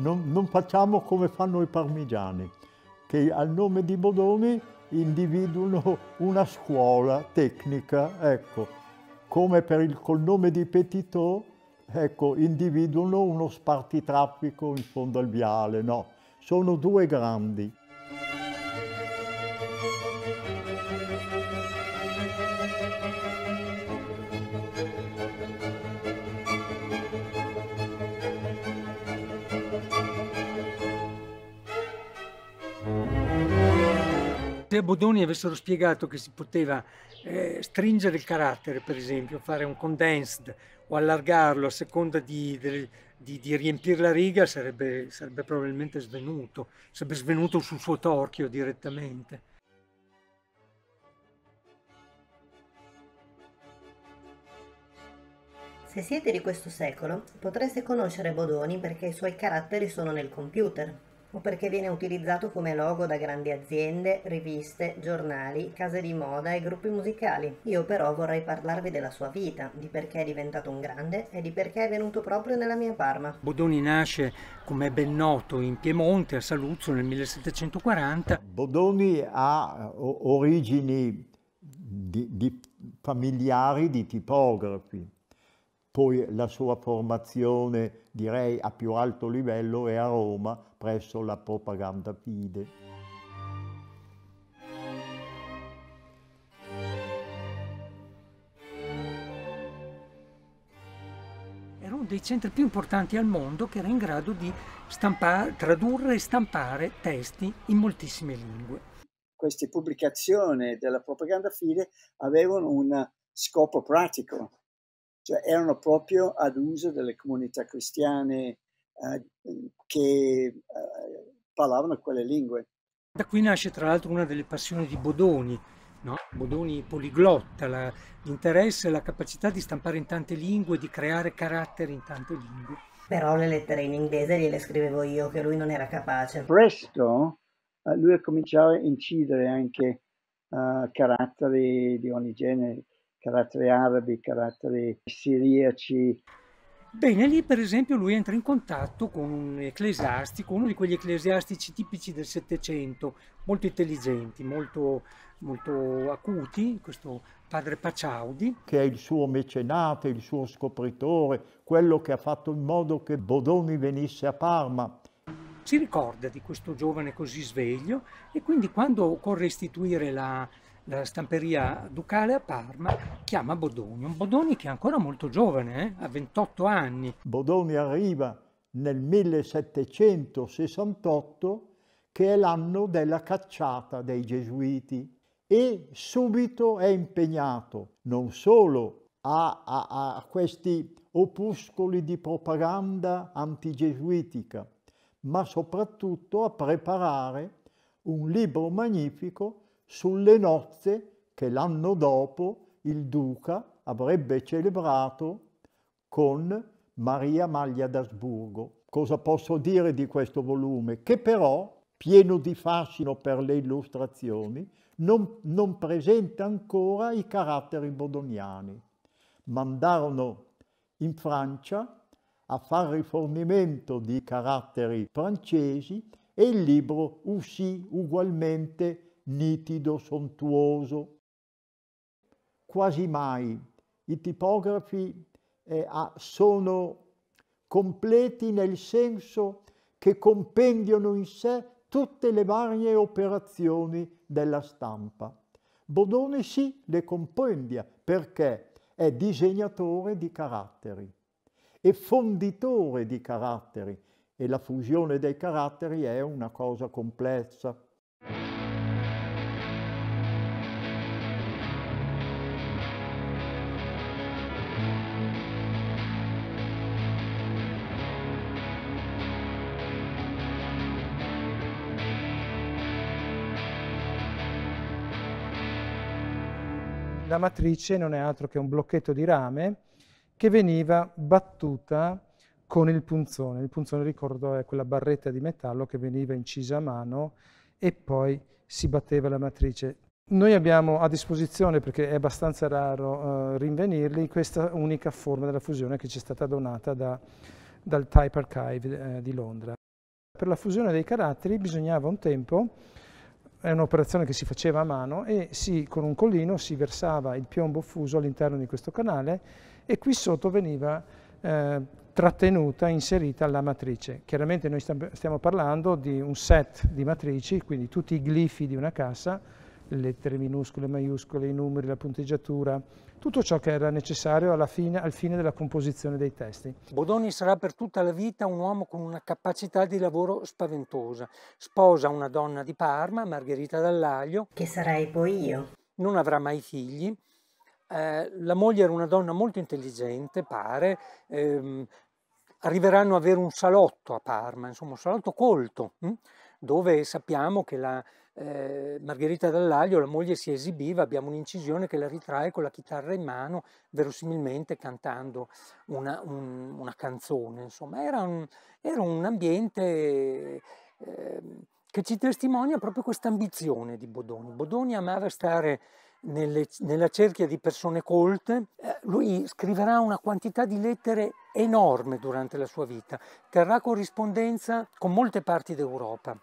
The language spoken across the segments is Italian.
non, non facciamo come fanno i parmigiani, che al nome di Bodoni individuano una scuola tecnica, ecco, come per il, col nome di Petitot, ecco, individuano uno spartitraffico in fondo al viale, no, sono due grandi. se a Bodoni avessero spiegato che si poteva eh, stringere il carattere, per esempio, fare un condensed o allargarlo a seconda di, di, di, di riempire la riga, sarebbe, sarebbe probabilmente svenuto, sarebbe svenuto sul suo torchio direttamente. Se siete di questo secolo, potreste conoscere Bodoni perché i suoi caratteri sono nel computer o perché viene utilizzato come logo da grandi aziende, riviste, giornali, case di moda e gruppi musicali. Io però vorrei parlarvi della sua vita, di perché è diventato un grande e di perché è venuto proprio nella mia Parma. Bodoni nasce, come è ben noto, in Piemonte, a Saluzzo nel 1740. Bodoni ha origini di, di familiari di tipografi poi la sua formazione, direi a più alto livello, è a Roma, presso la Propaganda Fide. Era uno dei centri più importanti al mondo che era in grado di stampare, tradurre e stampare testi in moltissime lingue. Queste pubblicazioni della Propaganda Fide avevano un scopo pratico, cioè erano proprio ad uso delle comunità cristiane eh, che eh, parlavano quelle lingue. Da qui nasce tra l'altro una delle passioni di Bodoni, no? Bodoni poliglotta, la, l'interesse e la capacità di stampare in tante lingue, di creare caratteri in tante lingue. Però le lettere in inglese le scrivevo io, che lui non era capace. Presto eh, lui ha cominciato a incidere anche uh, caratteri di ogni genere, caratteri arabi, caratteri siriaci. Bene, lì per esempio lui entra in contatto con un ecclesiastico, uno di quegli ecclesiastici tipici del Settecento, molto intelligenti, molto, molto acuti, questo padre Paciaudi. Che è il suo mecenate, il suo scopritore, quello che ha fatto in modo che Bodoni venisse a Parma. Si ricorda di questo giovane così sveglio e quindi quando occorre istituire la, dalla stamperia Ducale a Parma, chiama Bodoni, un Bodoni che è ancora molto giovane, eh? ha 28 anni. Bodoni arriva nel 1768, che è l'anno della cacciata dei gesuiti, e subito è impegnato non solo a, a, a questi opuscoli di propaganda antigesuitica, ma soprattutto a preparare un libro magnifico sulle nozze che l'anno dopo il duca avrebbe celebrato con Maria Maglia d'Asburgo. Cosa posso dire di questo volume? Che però, pieno di fascino per le illustrazioni, non, non presenta ancora i caratteri bodoniani. Mandarono in Francia a far rifornimento di caratteri francesi e il libro uscì ugualmente nitido, sontuoso. Quasi mai i tipografi eh, ah, sono completi nel senso che compendiano in sé tutte le varie operazioni della stampa. Bodone sì, le compendia perché è disegnatore di caratteri e fonditore di caratteri e la fusione dei caratteri è una cosa complessa. la matrice non è altro che un blocchetto di rame che veniva battuta con il punzone. Il punzone, ricordo, è quella barretta di metallo che veniva incisa a mano e poi si batteva la matrice. Noi abbiamo a disposizione, perché è abbastanza raro eh, rinvenirli, questa unica forma della fusione che ci è stata donata da, dal Type Archive eh, di Londra. Per la fusione dei caratteri bisognava un tempo è un'operazione che si faceva a mano e si, con un collino si versava il piombo fuso all'interno di questo canale e qui sotto veniva eh, trattenuta, inserita la matrice. Chiaramente noi stiamo parlando di un set di matrici, quindi tutti i glifi di una cassa, lettere minuscole, maiuscole, i numeri, la punteggiatura, tutto ciò che era necessario fine, al fine della composizione dei testi. Bodoni sarà per tutta la vita un uomo con una capacità di lavoro spaventosa. Sposa una donna di Parma, Margherita Dall'Aglio. Che sarai poi io. Non avrà mai figli. Eh, la moglie era una donna molto intelligente, pare. Eh, arriveranno ad avere un salotto a Parma, insomma un salotto colto, hm? dove sappiamo che la eh, Margherita Dall'Aglio, la moglie si esibiva, abbiamo un'incisione che la ritrae con la chitarra in mano, verosimilmente cantando una, un, una canzone. Insomma, era un, era un ambiente eh, che ci testimonia proprio questa ambizione di Bodoni. Bodoni amava stare nelle, nella cerchia di persone colte, eh, lui scriverà una quantità di lettere enorme durante la sua vita, terrà corrispondenza con molte parti d'Europa.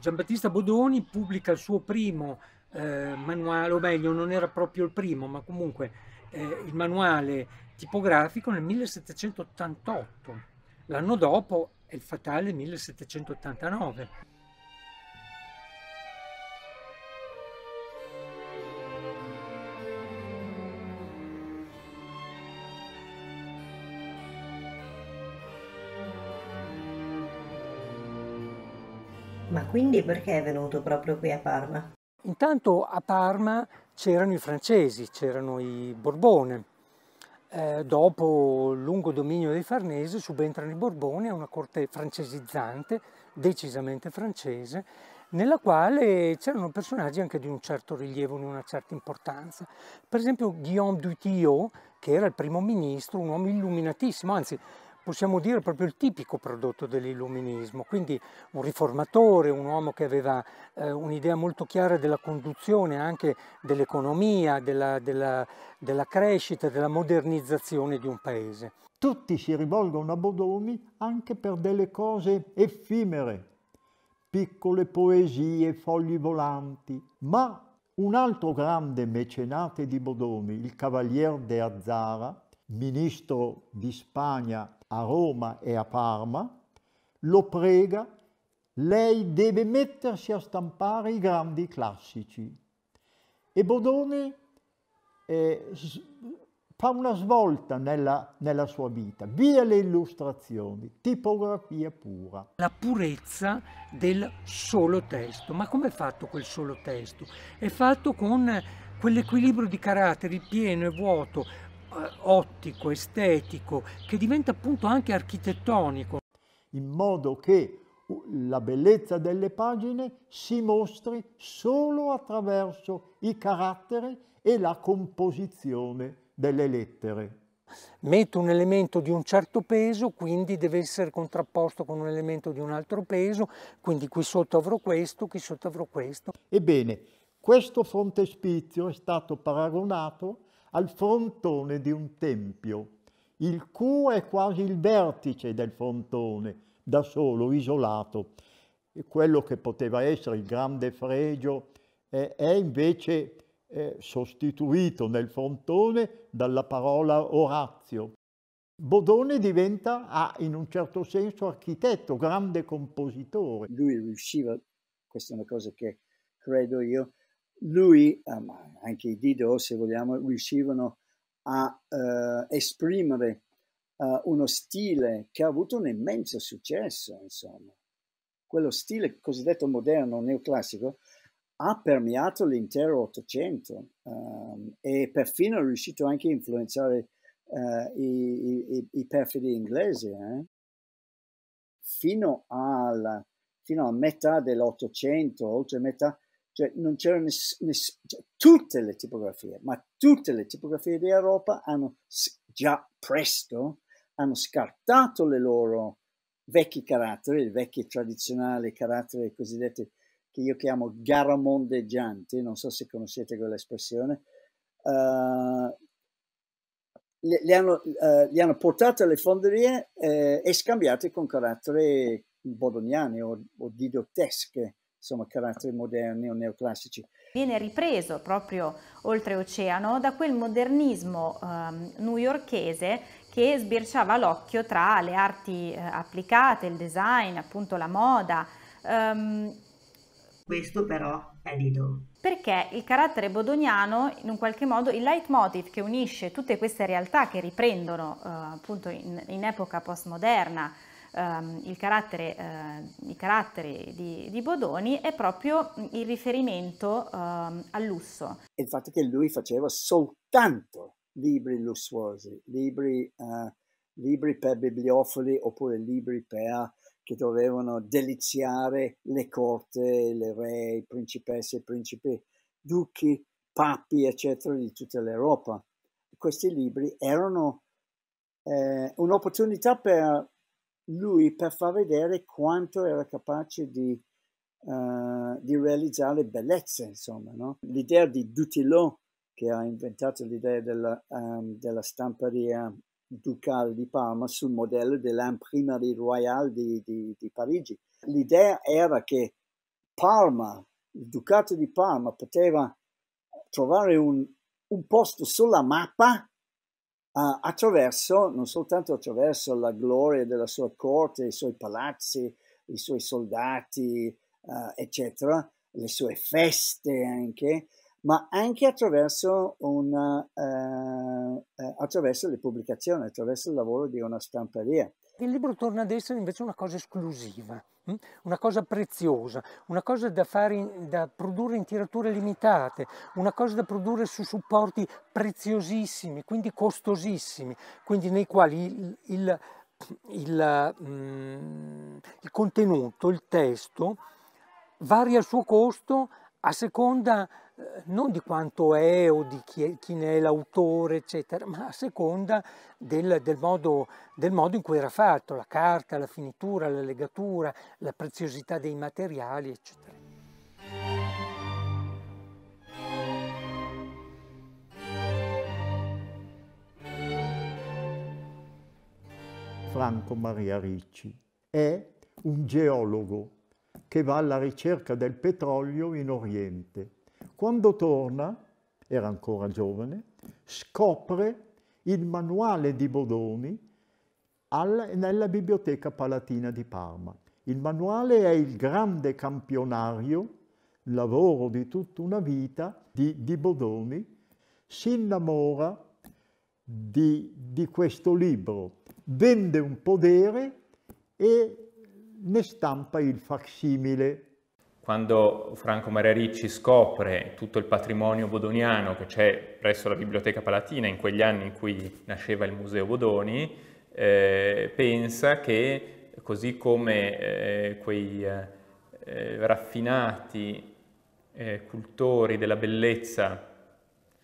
Giambattista Bodoni pubblica il suo primo eh, manuale, o meglio non era proprio il primo, ma comunque eh, il manuale tipografico nel 1788. L'anno dopo è il fatale 1789. Ma quindi perché è venuto proprio qui a Parma? Intanto a Parma c'erano i francesi, c'erano i Borbone. Eh, dopo il lungo dominio dei Farnesi subentrano i Borbone a una corte francesizzante, decisamente francese, nella quale c'erano personaggi anche di un certo rilievo, di una certa importanza. Per esempio Guillaume Dutillot, che era il primo ministro, un uomo illuminatissimo, anzi possiamo dire proprio il tipico prodotto dell'illuminismo, quindi un riformatore, un uomo che aveva eh, un'idea molto chiara della conduzione anche dell'economia, della, della, della crescita, della modernizzazione di un paese. Tutti si rivolgono a Bodoni anche per delle cose effimere, piccole poesie, fogli volanti, ma un altro grande mecenate di Bodoni, il cavalier de Azzara, ministro di Spagna a Roma e a Parma, lo prega, lei deve mettersi a stampare i grandi classici. E Bodone eh, fa una svolta nella, nella sua vita, via le illustrazioni, tipografia pura. La purezza del solo testo. Ma com'è fatto quel solo testo? È fatto con eh, quell'equilibrio di caratteri pieno e vuoto, eh, ottico, estetico, che diventa appunto anche architettonico. In modo che la bellezza delle pagine si mostri solo attraverso i caratteri e la composizione delle lettere. Metto un elemento di un certo peso, quindi deve essere contrapposto con un elemento di un altro peso, quindi qui sotto avrò questo, qui sotto avrò questo. Ebbene, questo frontespizio è stato paragonato al frontone di un tempio. Il Q è quasi il vertice del frontone, da solo, isolato. E quello che poteva essere il grande fregio eh, è invece eh, sostituito nel frontone dalla parola Orazio. Bodone diventa, ah, in un certo senso, architetto, grande compositore. Lui riusciva, questa è una cosa che credo io, lui, ah, ma anche i Dido se vogliamo, riuscivano a eh, esprimere eh, uno stile che ha avuto un immenso successo, insomma. Quello stile cosiddetto moderno, neoclassico, ha permeato l'intero Ottocento um, e perfino è riuscito anche a influenzare uh, i, i, i, perfidi inglesi. Eh? Fino, alla, fino a metà dell'Ottocento, oltre metà, cioè, non c'erano cioè, tutte le tipografie, ma tutte le tipografie d'Europa hanno già presto hanno scartato le loro vecchi caratteri, i vecchi tradizionali caratteri cosiddetti che io chiamo garamondeggianti, non so se conoscete quell'espressione, uh, eh, li, li, hanno, uh, eh, li hanno portati alle fonderie eh, e scambiati con caratteri bodoniani o, o didottesche insomma, caratteri moderni o neoclassici. Viene ripreso proprio oltreoceano da quel modernismo eh, newyorchese che sbirciava l'occhio tra le arti eh, applicate, il design, appunto la moda. Um, Questo però è Lido. Perché il carattere bodoniano, in un qualche modo, il leitmotiv che unisce tutte queste realtà che riprendono eh, appunto in, in epoca postmoderna ehm, carattere, eh, i caratteri di, di, Bodoni è proprio il riferimento ehm, al lusso. Il fatto che lui faceva soltanto libri lussuosi, libri, eh, libri per bibliofili oppure libri per, che dovevano deliziare le corte, le re, i principesse, i principi, duchi, papi, eccetera, di tutta l'Europa. Questi libri erano eh, un'opportunità per lui per far vedere quanto era capace di, uh, di realizzare bellezze, insomma. No? L'idea di Dutilot, che ha inventato l'idea della, um, della stamperia ehm, ducale di Parma sul modello dell'imprimerie royale di, di, di Parigi. L'idea era che Parma, il ducato di Parma, poteva trovare un, un posto sulla mappa uh, attraverso, non soltanto attraverso la gloria della sua corte, i suoi palazzi, i suoi soldati, uh, eccetera, le sue feste anche, ma anche attraverso, una, uh, eh, eh, attraverso le pubblicazioni, attraverso il lavoro di una stamperia. Il libro torna ad essere invece una cosa esclusiva Hm? una cosa preziosa, una cosa da, fare, da produrre in tirature limitate, una cosa da produrre su supporti preziosissimi, quindi costosissimi, quindi nei quali il, il, il, mm, il contenuto, il testo, varia il suo costo a seconda eh, non di quanto è o di chi, è, chi ne è l'autore, eccetera, ma a seconda del, del, modo, del, modo, in cui era fatto, la carta, la finitura, la legatura, la preziosità dei materiali, eccetera. Franco Maria Ricci è un geologo che va alla ricerca del petrolio in Oriente quando torna, era ancora giovane, scopre il manuale di Bodoni alla, nella Biblioteca Palatina di Parma. Il manuale è il grande campionario, lavoro di tutta una vita di, di Bodoni, si innamora di, di questo libro, vende un podere e ne stampa il facsimile quando Franco Maria Ricci scopre tutto il patrimonio bodoniano che c'è presso la Biblioteca Palatina in quegli anni in cui nasceva il Museo Bodoni, eh, pensa che così come eh, quei eh, raffinati eh, cultori della bellezza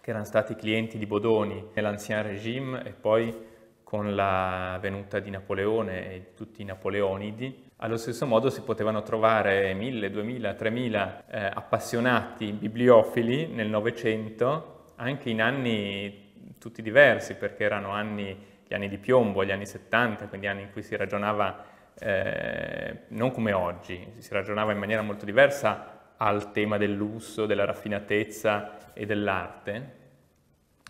che erano stati clienti di Bodoni nell'Ancien Regime e poi con la venuta di Napoleone e tutti i napoleonidi, allo stesso modo si potevano trovare 1000, 2000, 3000 eh, appassionati bibliofili nel Novecento, anche in anni tutti diversi, perché erano anni, gli anni di piombo, gli anni 70, quindi anni in cui si ragionava eh, non come oggi, si ragionava in maniera molto diversa al tema del lusso, della raffinatezza e dell'arte.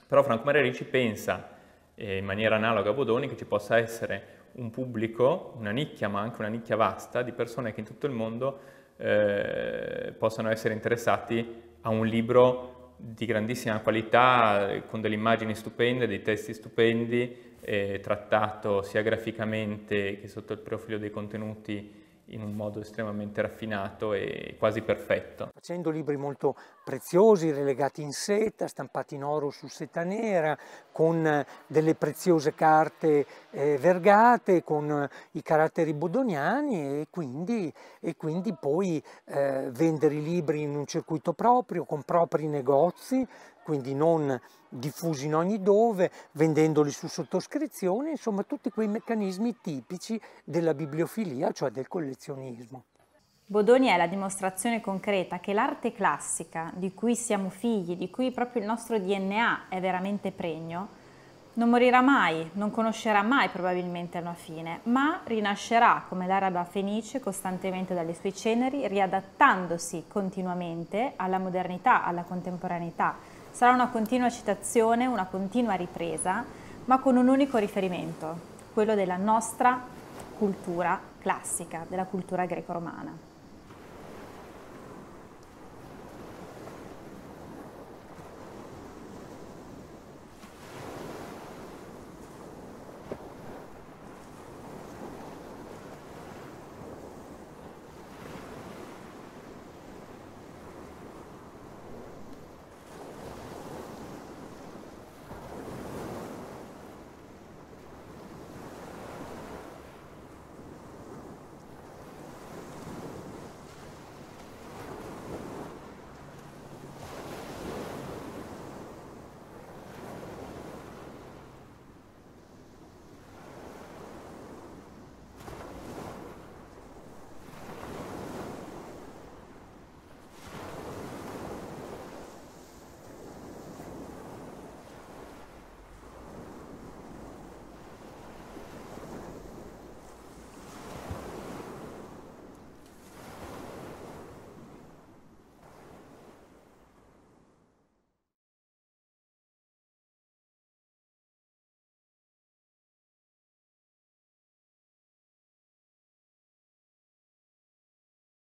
Però Franco Maria Ricci pensa, eh, in maniera analoga a Bodoni, che ci possa essere un pubblico, una nicchia, ma anche una nicchia vasta di persone che in tutto il mondo eh, possano essere interessati a un libro di grandissima qualità, con delle immagini stupende, dei testi stupendi, eh, trattato sia graficamente che sotto il profilo dei contenuti in un modo estremamente raffinato e quasi perfetto. Facendo libri molto preziosi relegati in seta, stampati in oro su seta nera, con eh, delle preziose carte eh, vergate, con eh, i caratteri bodoniani e quindi, e quindi poi eh, vendere i libri in un circuito proprio, con propri negozi, quindi non diffusi in ogni dove, vendendoli su sottoscrizione, insomma tutti quei meccanismi tipici della bibliofilia, cioè del collezionismo. Bodoni è la dimostrazione concreta che l'arte classica, di cui siamo figli, di cui proprio il nostro DNA è veramente pregno, non morirà mai, non conoscerà mai probabilmente una fine, ma rinascerà come l'araba fenice costantemente dalle sue ceneri, riadattandosi continuamente alla modernità, alla contemporaneità. Sarà una continua citazione, una continua ripresa, ma con un unico riferimento, quello della nostra cultura classica, della cultura greco-romana.